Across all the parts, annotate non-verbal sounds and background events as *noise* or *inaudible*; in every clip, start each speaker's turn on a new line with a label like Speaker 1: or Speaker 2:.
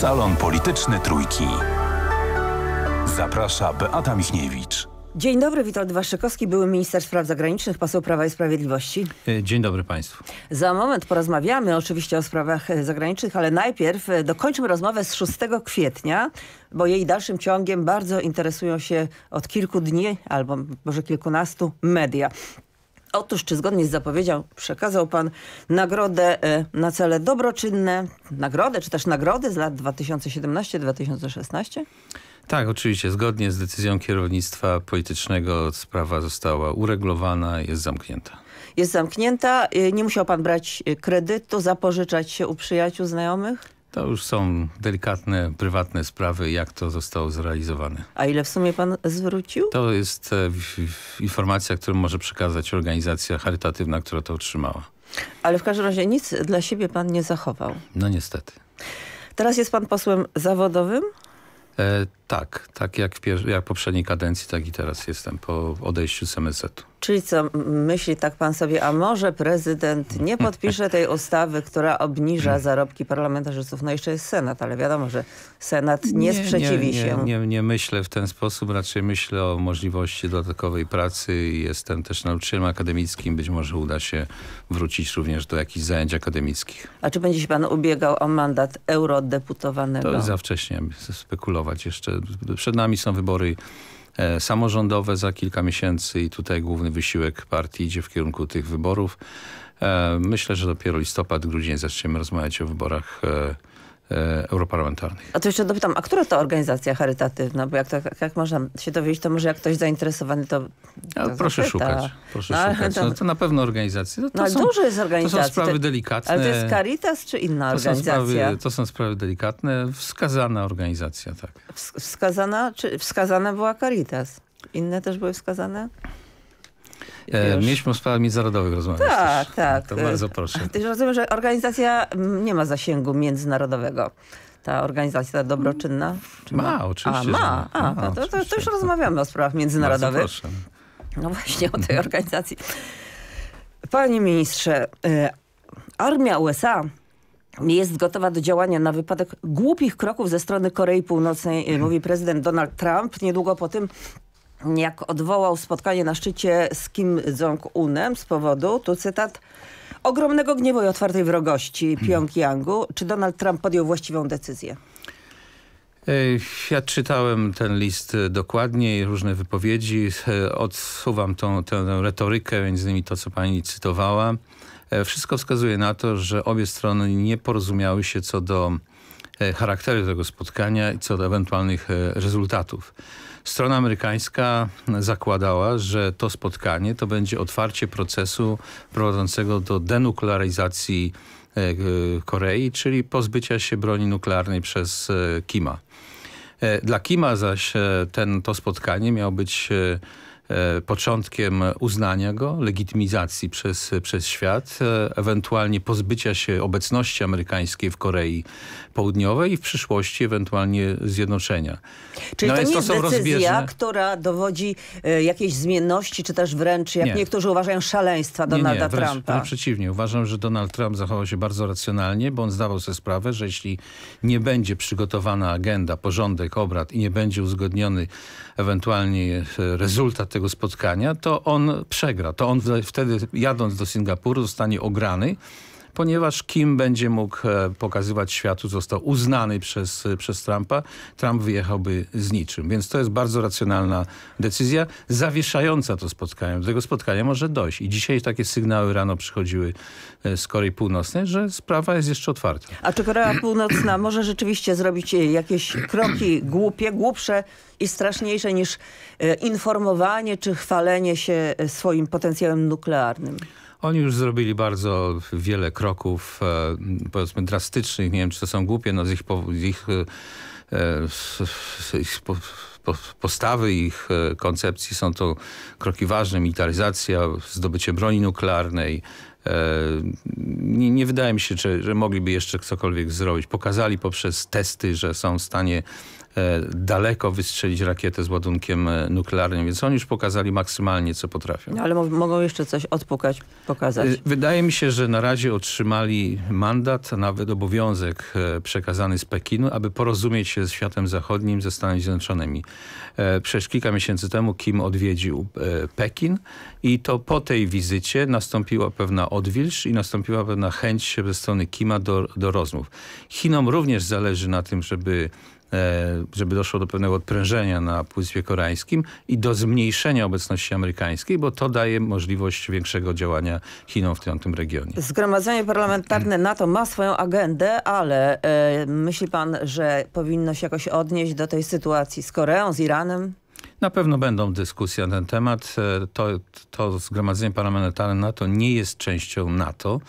Speaker 1: Salon Polityczny Trójki. Zaprasza Beata Michniewicz.
Speaker 2: Dzień dobry, Witold Waszykowski, były minister spraw zagranicznych, poseł Prawa i Sprawiedliwości.
Speaker 1: E, dzień dobry Państwu.
Speaker 2: Za moment porozmawiamy oczywiście o sprawach e, zagranicznych, ale najpierw e, dokończmy rozmowę z 6 kwietnia, bo jej dalszym ciągiem bardzo interesują się od kilku dni, albo może kilkunastu, media. Otóż, czy zgodnie z zapowiedzią przekazał pan nagrodę e, na cele dobroczynne, nagrodę czy też nagrody z lat 2017-2016?
Speaker 1: Tak, oczywiście. Zgodnie z decyzją kierownictwa politycznego sprawa została uregulowana, jest zamknięta.
Speaker 2: Jest zamknięta. E, nie musiał pan brać e, kredytu, zapożyczać się u przyjaciół, znajomych?
Speaker 1: To już są delikatne, prywatne sprawy, jak to zostało zrealizowane.
Speaker 2: A ile w sumie pan zwrócił?
Speaker 1: To jest e, informacja, którą może przekazać organizacja charytatywna, która to otrzymała.
Speaker 2: Ale w każdym razie nic dla siebie pan nie zachował. No niestety. Teraz jest pan posłem zawodowym?
Speaker 1: E, tak, tak jak w, jak poprzedniej kadencji, tak i teraz jestem po odejściu z MSZ-u.
Speaker 2: Czyli co, myśli tak pan sobie, a może prezydent nie podpisze tej ustawy, która obniża hmm. zarobki parlamentarzystów? No jeszcze jest Senat, ale wiadomo, że Senat nie, nie sprzeciwi nie, nie, się.
Speaker 1: Nie, nie myślę w ten sposób, raczej myślę o możliwości dodatkowej pracy. Jestem też nauczycielem akademickim, być może uda się wrócić również do jakichś zajęć akademickich. A czy będzie się pan
Speaker 2: ubiegał o mandat eurodeputowanego? To za
Speaker 1: wcześnie spekulować jeszcze przed nami są wybory e, samorządowe za kilka miesięcy i tutaj główny wysiłek partii idzie w kierunku tych wyborów. E, myślę, że dopiero listopad, grudzień zaczniemy rozmawiać o wyborach e, E, europarlamentarnych.
Speaker 2: A to jeszcze dopytam, a która to organizacja charytatywna? Bo jak, to, jak można się dowiedzieć, to może jak ktoś zainteresowany, to, to Proszę zapyta. szukać, proszę no, szukać. No, to
Speaker 1: na pewno organizacje. To, no, to no, są, dużo jest organizacji. To są sprawy delikatne. Ale to jest
Speaker 2: Caritas czy inna organizacja? Są sprawy,
Speaker 1: to są sprawy delikatne. Wskazana organizacja, tak.
Speaker 2: Wskazana, czy, wskazana była Caritas. Inne też były wskazane?
Speaker 1: E, mieliśmy o sprawach międzynarodowych rozmawiać.
Speaker 2: Tak, też. tak. tak to e, bardzo proszę. Też rozumiem, że organizacja mm, nie ma zasięgu międzynarodowego ta organizacja dobroczynna? ma? ma, oczywiście. A, ma. A, ma, to, to, to, już rozmawiamy o sprawach międzynarodowych. Bardzo proszę. No właśnie, o tej organizacji. Panie ministrze, e, armia USA jest gotowa do działania na wypadek głupich kroków ze strony Korei Północnej, e, mówi prezydent Donald Trump. Niedługo po tym jak odwołał spotkanie na szczycie z Kim Jong-unem z powodu, tu cytat, ogromnego gniewu i otwartej wrogości mhm. Pyongyangu. Czy Donald Trump podjął właściwą decyzję?
Speaker 1: Ja czytałem ten list e, dokładnie różne wypowiedzi. E, odsuwam tą, tę retorykę, między innymi to, co pani cytowała. E, wszystko wskazuje na to, że obie strony nie porozumiały się co do E, charakteru tego spotkania i co do ewentualnych e, rezultatów. Strona amerykańska zakładała, że to spotkanie to będzie otwarcie procesu prowadzącego do denuklearyzacji e, Korei, czyli pozbycia się broni nuklearnej przez Kima. Dla Kima zaś ten, to spotkanie miało być E, początkiem uznania go, legitymizacji przez, przez świat, e, ewentualnie pozbycia się obecności amerykańskiej w Korei Południowej i w przyszłości ewentualnie zjednoczenia. Czyli no to nie to jest decyzja, rozbieżne...
Speaker 2: która dowodzi e, jakiejś zmienności, czy też wręcz, jak nie. niektórzy uważają, szaleństwa Donalda nie, nie, wręcz, Trumpa.
Speaker 1: przeciwnie, uważam, że Donald Trump zachował się bardzo racjonalnie, bo on zdawał sobie sprawę, że jeśli nie będzie przygotowana agenda, porządek obrad i nie będzie uzgodniony ewentualnie rezultat tego tego spotkania, to on przegra. To on wtedy jadąc do Singapuru zostanie ograny ponieważ Kim będzie mógł e, pokazywać światu, został uznany przez, e, przez Trumpa, Trump wyjechałby z niczym. Więc to jest bardzo racjonalna decyzja, zawieszająca to spotkanie. Do tego spotkania może dojść. I dzisiaj takie sygnały rano przychodziły e, z Korei Północnej, że sprawa jest jeszcze otwarta.
Speaker 2: A czy Korea *clears throat* Północna może rzeczywiście zrobić jakieś kroki głupie, głupsze i straszniejsze niż informowanie czy chwalenie się swoim potencjałem nuklearnym?
Speaker 1: Oni już zrobili bardzo wiele kroków, e, powiedzmy drastycznych. Nie wiem, czy to są głupie no, z ich, ich, z ich e, e, postawy, ich koncepcji są to kroki ważne. Militaryzacja, zdobycie broni nuklearnej, nie, nie, wydaje mi się, że, że mogliby jeszcze cokolwiek zrobić. Pokazali poprzez testy, że są w stanie E, daleko wystrzelić rakietę z ładunkiem e, nuklearnym, więc oni już pokazali maksymalnie, co potrafią. No, ale
Speaker 2: mogą jeszcze coś odpukać, pokazać. E,
Speaker 1: wydaje mi się, że na razie otrzymali mandat, a nawet obowiązek przekazany z Pekinu, aby porozumieć się ze światem zachodnim, ze Stanami Zjednoczonymi. Przecież kilka miesięcy temu Kim odwiedził Pekin i to po tej wizycie nastąpiła pewna odwilż i nastąpiła pewna chęć ze strony Kima do, do rozmów. Chinom również zależy na tym, żeby E, żeby doszło do pewnego odprężenia na Półwyspie Koreańskim i do zmniejszenia obecności amerykańskiej, bo to daje możliwość większego działania Chinom w tym regionie.
Speaker 2: Zgromadzenie parlamentarne *clears throat* NATO ma swoją agendę, ale e, myśli pan, że powinno się jakoś odnieść do tej sytuacji z Koreą, z Iranem?
Speaker 1: Na pewno będą dyskusje na ten temat. E, to, to Zgromadzenie Parlamentarne NATO nie jest częścią NATO.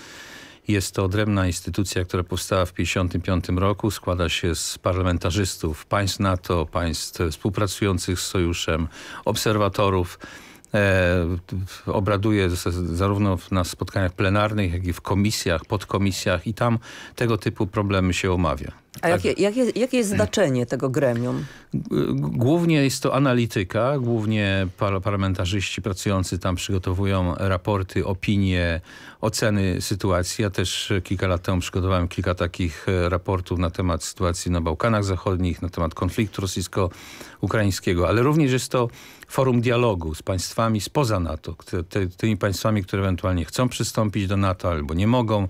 Speaker 1: Jest to odrębna instytucja, która powstała w 1955 roku, składa się z parlamentarzystów państw NATO, państw współpracujących z sojuszem, obserwatorów, e, obraduje zarówno na spotkaniach plenarnych, jak i w komisjach, podkomisjach i tam tego typu problemy się omawia.
Speaker 2: A jakie, jakie, jakie jest znaczenie tego gremium?
Speaker 1: Głównie jest to analityka, głównie parlamentarzyści pracujący tam przygotowują raporty, opinie, oceny sytuacji. Ja też kilka lat temu przygotowałem kilka takich e, raportów na temat sytuacji na Bałkanach Zachodnich, na temat konfliktu rosyjsko-ukraińskiego, ale również jest to forum dialogu z państwami spoza NATO, ty, tymi państwami, które ewentualnie chcą przystąpić do NATO albo nie mogą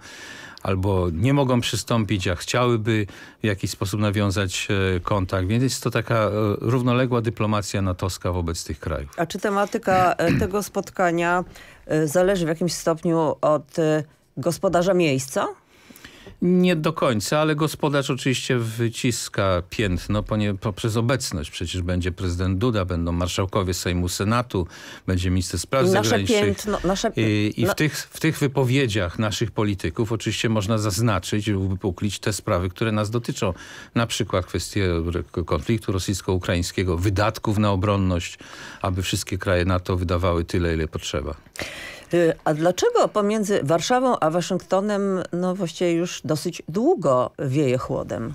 Speaker 1: albo nie mogą przystąpić, a chciałyby w jakiś sposób nawiązać e, kontakt. Więc jest to taka e, równoległa dyplomacja natowska wobec tych krajów.
Speaker 2: A czy tematyka e, tego spotkania zależy w jakimś stopniu od gospodarza miejsca?
Speaker 1: Nie do końca, ale gospodarz oczywiście wyciska piętno ponie, poprzez obecność. Przecież będzie prezydent Duda, będą marszałkowie Sejmu Senatu, będzie minister spraw nasze zagranicznych.
Speaker 2: Piętno, nasze... I,
Speaker 1: i w, tych, w tych wypowiedziach naszych polityków oczywiście można zaznaczyć i uwypuklić te sprawy, które nas dotyczą. Na przykład kwestie konfliktu rosyjsko-ukraińskiego, wydatków na obronność, aby wszystkie kraje NATO wydawały tyle, ile potrzeba.
Speaker 2: Y, a dlaczego pomiędzy Warszawą a Waszyngtonem no właściwie już dosyć długo wieje chłodem?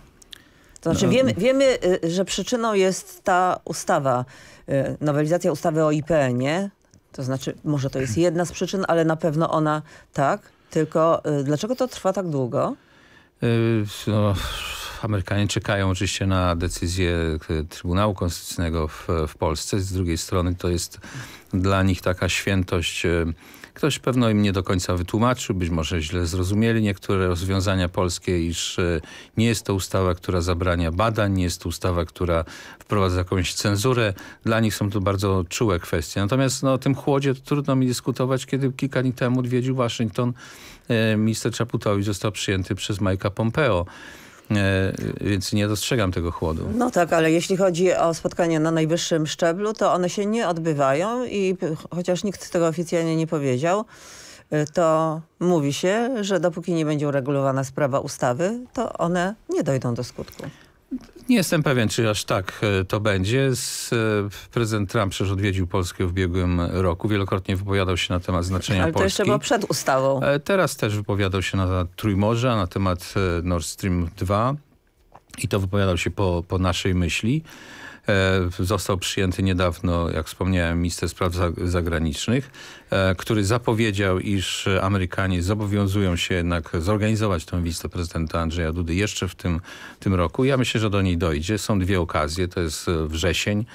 Speaker 2: To znaczy no. wiemy, wiemy, y, że przyczyną jest ta ustawa, y, nowelizacja ustawy o IPN-ie. To znaczy może to jest jedna z przyczyn, ale na pewno ona tak. Tylko dlaczego to trwa tak długo?
Speaker 1: No, Amerykanie czekają oczywiście na decyzję Trybunału Konstytucyjnego w, w Polsce. Z drugiej strony to jest dla nich taka świętość Ktoś pewno im nie do końca wytłumaczył, być może źle zrozumieli niektóre rozwiązania polskie, iż e, nie jest to ustawa, która zabrania badań, nie jest to ustawa, która wprowadza jakąś cenzurę. Dla nich są to bardzo czułe kwestie. Natomiast no, o tym chłodzie trudno mi dyskutować, kiedy kilka dni temu odwiedził Waszyngton e, minister Czaputowicz został przyjęty przez Majka Pompeo. E, więc nie dostrzegam tego chłodu.
Speaker 2: No tak, ale jeśli chodzi o spotkania na najwyższym szczeblu, to one się nie odbywają i chociaż nikt tego oficjalnie nie powiedział, e, to mówi się, że dopóki nie będzie uregulowana sprawa ustawy, to one nie dojdą do skutku.
Speaker 1: Nie jestem pewien, czy aż tak e, to będzie. E, prezydent Trump przecież odwiedził Polskę w ubiegłym roku. Wielokrotnie wypowiadał się na temat znaczenia Ale Polski. Ale to jeszcze było
Speaker 2: przed ustawą.
Speaker 1: E, teraz też wypowiadał się na temat Trójmorza, na temat Nord Stream 2 i to wypowiadał się po, po naszej myśli. E, został przyjęty niedawno, jak wspomniałem, minister spraw zagranicznych, e, który zapowiedział, iż Amerykanie zobowiązują się jednak zorganizować tę wizytę prezydenta Andrzeja Dudy jeszcze w tym, tym roku. Ja myślę, że do niej dojdzie. Są dwie okazje, to jest e, wrzesień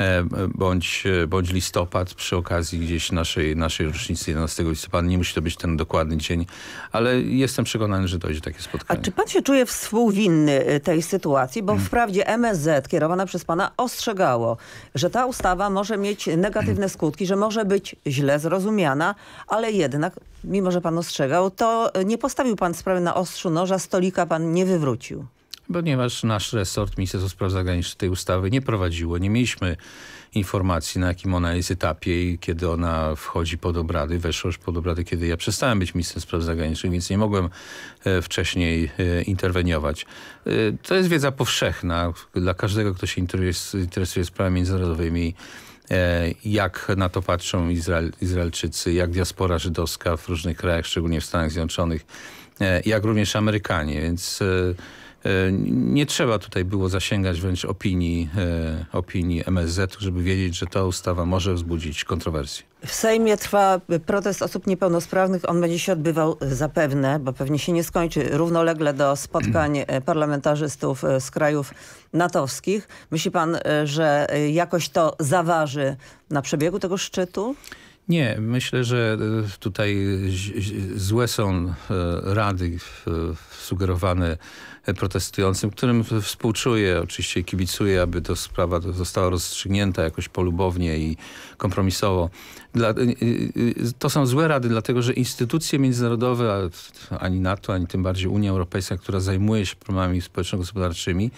Speaker 1: E, bądź, e, bądź listopad przy okazji gdzieś naszej, naszej rocznicy 11 listopada. Nie musi to być ten dokładny dzień, ale jestem przekonany, że dojdzie takie spotkanie.
Speaker 2: A czy pan się czuje współwinny e, tej sytuacji? Bo hmm. wprawdzie MSZ kierowana przez pana ostrzegało, że ta ustawa może mieć negatywne hmm. skutki, że może być źle zrozumiana, ale jednak, mimo że pan ostrzegał, to nie postawił pan sprawy na ostrzu noża, stolika pan nie wywrócił
Speaker 1: ponieważ nasz resort Ministerstwo Spraw Zagranicznych tej ustawy nie prowadziło. Nie mieliśmy informacji, na jakim ona jest etapie i kiedy ona wchodzi pod obrady. Weszła już pod obrady, kiedy ja przestałem być ministrem spraw zagranicznych, więc nie mogłem e, wcześniej e, interweniować. E, to jest wiedza powszechna dla każdego, kto się interesuje sprawami międzynarodowymi jak na to patrzą Izrael, Izraelczycy, jak diaspora żydowska w różnych krajach, szczególnie w Stanach Zjednoczonych, jak również Amerykanie, więc E, nie trzeba tutaj było zasięgać wręcz opinii, e, opinii MSZ, żeby wiedzieć, że ta ustawa może wzbudzić kontrowersje.
Speaker 2: W Sejmie trwa protest osób niepełnosprawnych. On będzie się odbywał zapewne, bo pewnie się nie skończy, równolegle do spotkań e, parlamentarzystów z krajów natowskich. Myśli pan, że jakoś to zaważy na przebiegu tego szczytu?
Speaker 1: Nie, myślę, że e, tutaj złe są e, rady sugerowane e, protestującym, którym współczuję, oczywiście kibicuję, aby ta sprawa została rozstrzygnięta jakoś polubownie i kompromisowo. Dla, y, y, y, to są złe rady, dlatego że instytucje międzynarodowe, ani NATO, ani tym bardziej Unia Europejska, która zajmuje się problemami społeczno-gospodarczymi,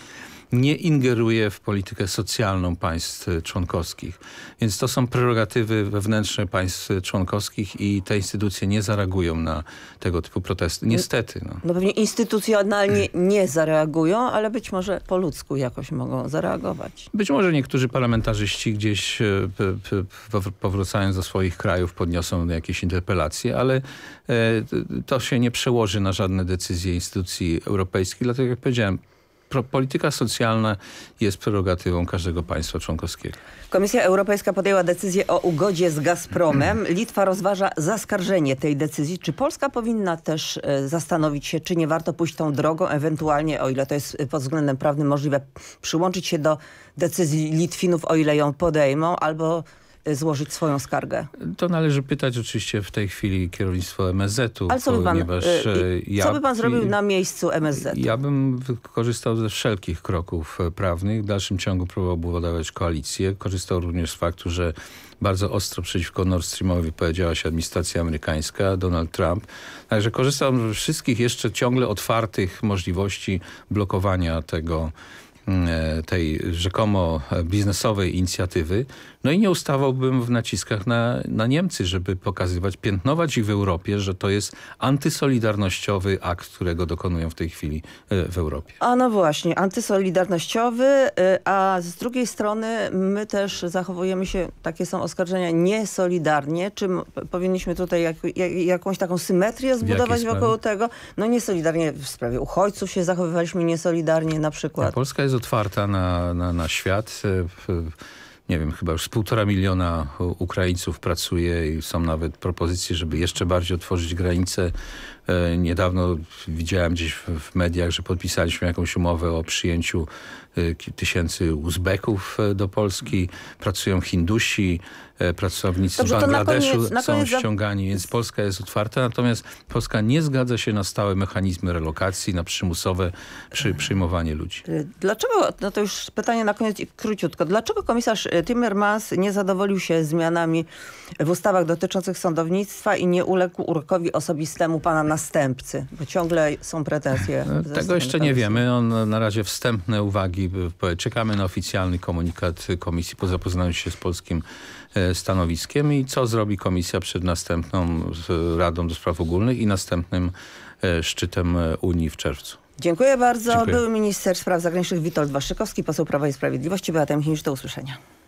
Speaker 1: nie ingeruje w politykę socjalną państw członkowskich. Więc to są prerogatywy wewnętrzne państw członkowskich i te instytucje nie zareagują na tego typu protesty. Niestety. No,
Speaker 2: no pewnie instytucjonalnie nie zareagują, ale być może po ludzku jakoś mogą zareagować.
Speaker 1: Być może niektórzy parlamentarzyści gdzieś e, powracając do swoich krajów podniosą jakieś interpelacje, ale e, to się nie przełoży na żadne decyzje instytucji europejskich. Dlatego jak powiedziałem, polityka socjalna jest prerogatywą każdego państwa członkowskiego.
Speaker 2: Komisja Europejska podjęła decyzję o ugodzie z Gazpromem. *clears throat* Litwa rozważa zaskarżenie tej decyzji. Czy Polska powinna też e, zastanowić się, czy nie warto pójść tą drogą, ewentualnie, o ile to jest e, pod względem prawnym możliwe, przyłączyć się do decyzji Litwinów, o ile ją podejmą, albo złożyć swoją skargę?
Speaker 1: To należy pytać oczywiście w tej chwili kierownictwo MSZ-u, Ale co by pan, y, e, ja, co by pan zrobił na
Speaker 2: miejscu MSZ?
Speaker 1: Ja bym korzystał ze wszelkich kroków e, prawnych. W dalszym ciągu próbował budować koalicję. Korzystał również z faktu, że bardzo ostro przeciwko Nord Streamowi powiedziała się administracja amerykańska, Donald Trump. Także korzystał z wszystkich jeszcze ciągle otwartych możliwości blokowania tego Mm, e, tej rzekomo biznesowej inicjatywy. No i nie ustawałbym w naciskach na, na Niemcy, żeby pokazywać, piętnować ich w Europie, że to jest antysolidarnościowy akt, którego dokonują w tej chwili e, w Europie.
Speaker 2: A no właśnie, antysolidarnościowy, e, a z drugiej strony my też zachowujemy się, takie są oskarżenia, niesolidarnie. Czy powinniśmy tutaj jak, jak, jakąś taką symetrię zbudować wokół tego? No niesolidarnie w sprawie uchodźców się zachowywaliśmy niesolidarnie na przykład. A
Speaker 1: Polska jest jest otwarta na, na, na świat. E, nie wiem, chyba już z półtora miliona Ukraińców pracuje i są nawet propozycje, żeby jeszcze bardziej otworzyć granice E, niedawno widziałem gdzieś w mediach, że podpisaliśmy jakąś umowę o przyjęciu e, tysięcy Uzbeków e, do Polski. Pracują Hindusi, pracownicy Dobrze, Bangladeszu koniec, są koniec... ściągani, więc Polska jest otwarta. Natomiast Polska nie zgadza się na stałe mechanizmy relokacji, na przymusowe przy, przyjmowanie ludzi.
Speaker 2: Dlaczego, no to już pytanie na koniec i króciutko. Dlaczego komisarz Timmermans nie zadowolił się zmianami w ustawach dotyczących sądownictwa i nie uległ urokowi osobistemu pana następcy? Bo ciągle są pretensje. E, tego jeszcze nie wiemy.
Speaker 1: On na razie wstępne uwagi. Czekamy na oficjalny komunikat komisji po zapoznaniu się z polskim e, stanowiskiem i co zrobi komisja przed następną Radą do Spraw Ogólnych i następnym e, szczytem Unii w czerwcu.
Speaker 2: Dziękuję bardzo. Dziękuję. minister spraw zagranicznych Witold Waszykowski, poseł Prawa i Sprawiedliwości. Beatem Chinsz, do usłyszenia.